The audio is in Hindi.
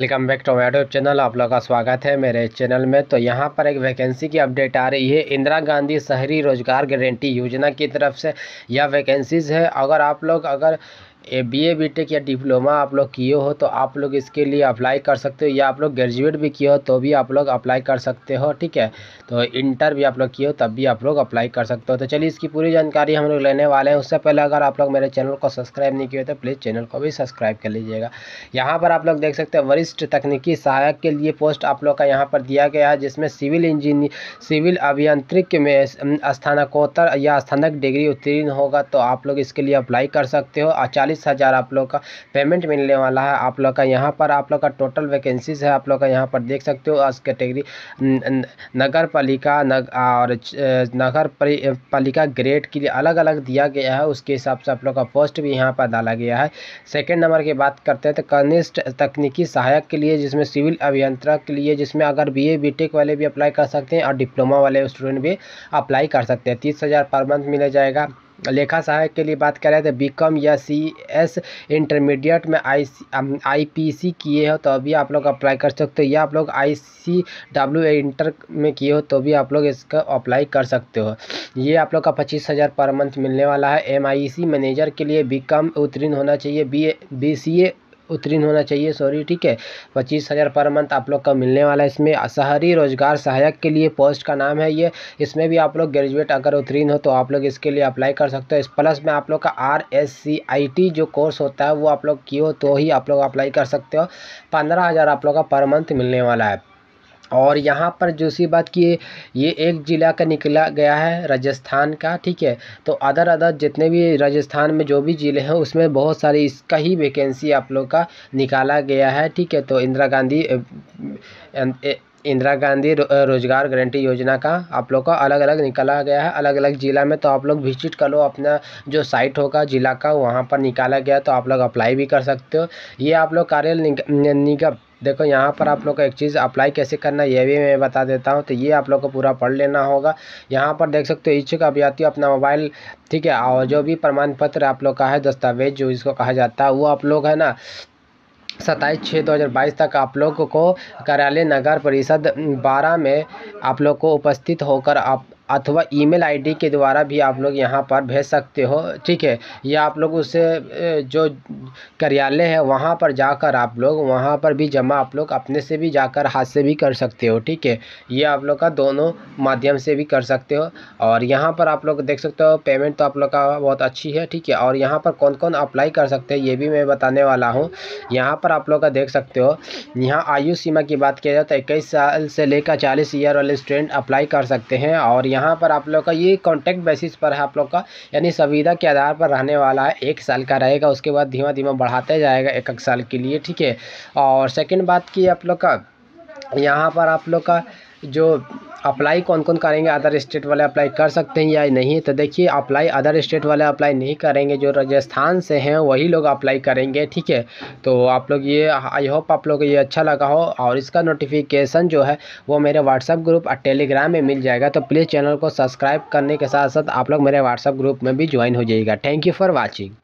welcome back to YouTube channel आप लोग का स्वागत है मेरे चैनल में तो यहाँ पर एक वैकेंसी की अपडेट आ रही है इंदिरा गांधी शहरी रोजगार गारंटी योजना की तरफ से यह वैकेंसीज़ है अगर आप लोग अगर a B a B tech या डिप्लोमा आप लोग किए हो तो आप लोग इसके लिए अप्लाई कर सकते हो या आप लोग ग्रेजुएट भी किए हो तो भी आप लोग अप्लाई कर सकते हो ठीक है तो इंटर भी आप लोग किए हो तब भी आप लोग अप्लाई कर सकते हो तो चलिए इसकी पूरी जानकारी हम लोग लेने वाले हैं उससे पहले अगर आप लोग मेरे चैनल को सब्सक्राइब नहीं किए तो प्लीज़ चैनल को भी सब्सक्राइब कर लीजिएगा यहाँ पर आप लोग देख सकते हैं वरिष्ठ तकनीकी सहायक के लिए पोस्ट आप लोग का यहाँ पर दिया गया है जिसमें सिविल इंजीनियर सिविल अभियांत्रिक में स्थानकोत्तर या स्थानक डिग्री उत्तीर्ण होगा तो आप लोग इसके लिए अप्लाई कर सकते हो चालीस चालीस हज़ार आप लोग का पेमेंट मिलने वाला है आप लोग का यहाँ पर आप लोग का टोटल वैकेंसीज है आप लोग का यहाँ पर देख सकते हो आज कैटेगरी नगर पालिका नग, और नगर पालिका ग्रेड के लिए अलग अलग दिया गया है उसके हिसाब से आप लोग का पोस्ट भी यहाँ पर डाला गया है सेकेंड नंबर की बात करते हैं तो कनिष्ठ तकनीकी सहायक के लिए जिसमें सिविल अभियंत्रक के लिए जिसमें अगर बी ए बी टेक वाले भी अप्लाई कर सकते हैं और डिप्लोमा वाले स्टूडेंट भी अप्लाई कर सकते हैं तीस हज़ार पर मंथ मिला जाएगा लेखा सहायक के लिए बात करें तो बी कॉम या सी एस इंटरमीडिएट में आई आई पी सी किए हो तो अभी आप लोग अप्लाई कर सकते हो या आप लोग आई सी डब्ल्यू ए इंटर में किए हो तो भी आप लोग इसका अप्लाई कर सकते हो ये आप लोग का पच्चीस हज़ार पर मंथ मिलने वाला है एम आई सी मैनेजर के लिए बी कॉम उत्तीर्ण होना चाहिए बी बी सी ए उत्तीर्ण होना चाहिए सॉरी ठीक है पच्चीस हज़ार पर मंथ आप लोग का मिलने वाला है इसमें शहरी रोजगार सहायक के लिए पोस्ट का नाम है ये इसमें भी आप लोग ग्रेजुएट अगर उत्तीर्ण हो तो आप लोग इसके लिए अप्लाई कर सकते हो इस प्लस में आप लोग का R S C I T जो कोर्स होता है वो आप लोग किए हो तो ही आप लोग अप्लाई कर सकते हो पंद्रह हज़ार आप लोग का पर मंथ मिलने वाला है और यहाँ पर दूसरी बात कि ये एक ज़िला का निकला गया है राजस्थान का ठीक है तो अदर अदर जितने भी राजस्थान में जो भी ज़िले हैं उसमें बहुत सारी इसका ही वैकेंसी आप लोग का निकाला गया है ठीक है तो इंदिरा गांधी इंदिरा गांधी रोजगार गारंटी योजना का आप लोग का अलग अलग निकाला गया है अलग अलग ज़िला में तो आप लोग विजिट कर लो अपना जो साइट होगा ज़िला का वहाँ पर निकाला गया तो आप लोग अप्लाई भी कर सकते हो ये आप लोग कार्य निगम देखो यहाँ पर आप लोग को एक चीज़ अप्लाई कैसे करना है यह भी मैं बता देता हूँ तो ये आप लोग को पूरा पढ़ लेना होगा यहाँ पर देख सकते हो इच्छुक अभ्यर्थी अपना मोबाइल ठीक है और जो भी प्रमाण पत्र आप लोग का है दस्तावेज जो इसको कहा जाता है वो आप लोग है ना सत्ताईस छः दो हज़ार बाईस तक आप लोग को कार्यालय नगर परिषद बारह में आप लोग को उपस्थित होकर आप अथवा ईमेल आईडी के द्वारा भी आप लोग यहाँ पर भेज सकते हो ठीक है या आप लोग उस जो कार्यालय है वहाँ पर जाकर आप लोग वहाँ पर भी जमा आप लोग अपने से भी जाकर हाथ से भी कर सकते हो ठीक है ये आप लोग का दोनों माध्यम से भी कर सकते हो और यहाँ पर आप लोग देख सकते हो पेमेंट तो आप लोग का बहुत अच्छी है ठीक है और यहाँ पर कौन कौन अप्लाई कर सकते हैं ये भी मैं बताने वाला हूँ यहाँ पर आप लोग का देख सकते हो यहाँ आयु सीमा की बात किया जाए तो इक्कीस साल से लेकर चालीस ईयर वाले स्टूडेंट अप्लाई कर सकते हैं और यहाँ यहाँ पर आप लोग का ये कॉन्ट्रैक्ट बेसिस पर है आप लोग का यानी संविदा के आधार पर रहने वाला है एक साल का रहेगा उसके बाद धीमा धीमा बढ़ाते जाएगा एक एक साल के लिए ठीक है और सेकेंड बात की आप लोग का यहाँ पर आप लोग का जो अप्लाई कौन कौन करेंगे अदर स्टेट वाले अप्लाई कर सकते हैं या नहीं तो देखिए अप्लाई अदर स्टेट वाले अप्लाई नहीं करेंगे जो राजस्थान से हैं वही लोग अप्लाई करेंगे ठीक है तो आप लोग ये आई होप आप लोग ये अच्छा लगा हो और इसका नोटिफिकेशन जो है वो मेरे व्हाट्सअप ग्रुप और टेलीग्राम में मिल जाएगा तो प्लीज़ चैनल को सब्सक्राइब करने के साथ साथ आप लोग मेरे व्हाट्सअप ग्रुप में भी ज्वाइन हो जाइएगा थैंक यू फॉर वॉचिंग